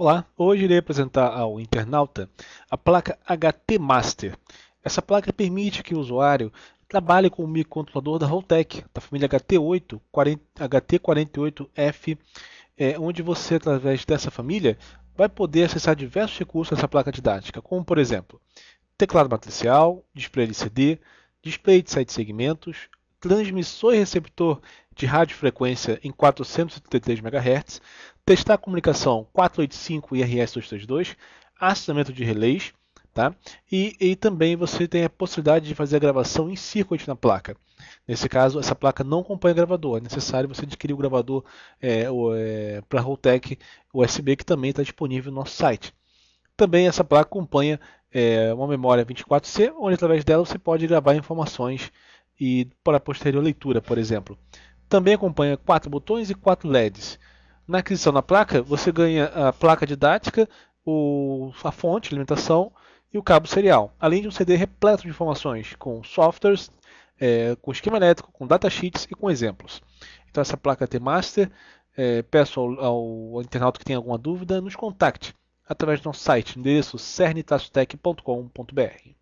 Olá, hoje irei apresentar ao internauta a placa HT Master. Essa placa permite que o usuário trabalhe com o microcontrolador da Holtec, da família HT8, HT48F, é, onde você, através dessa família, vai poder acessar diversos recursos dessa placa didática, como, por exemplo, teclado matricial, display LCD, display de sete segmentos, transmissor e receptor de radiofrequência em 433 MHz, testar a comunicação 485 irs RS-232, acionamento de relés, tá? E, e, também você tem a possibilidade de fazer a gravação em circuito na placa. Nesse caso, essa placa não acompanha gravador, é necessário você adquirir o gravador é, é, para Roltec USB, que também está disponível no nosso site. Também essa placa acompanha é, uma memória 24C, onde através dela você pode gravar informações e para posterior leitura, por exemplo. Também acompanha quatro botões e quatro LEDs. Na aquisição da placa, você ganha a placa didática, o, a fonte, alimentação e o cabo serial, além de um CD repleto de informações com softwares, é, com esquema elétrico, com datasheets e com exemplos. Então essa placa T Master, é, peço ao, ao, internauta que tem alguma dúvida, nos contacte através do nosso site, endereço cernitastec.com.br.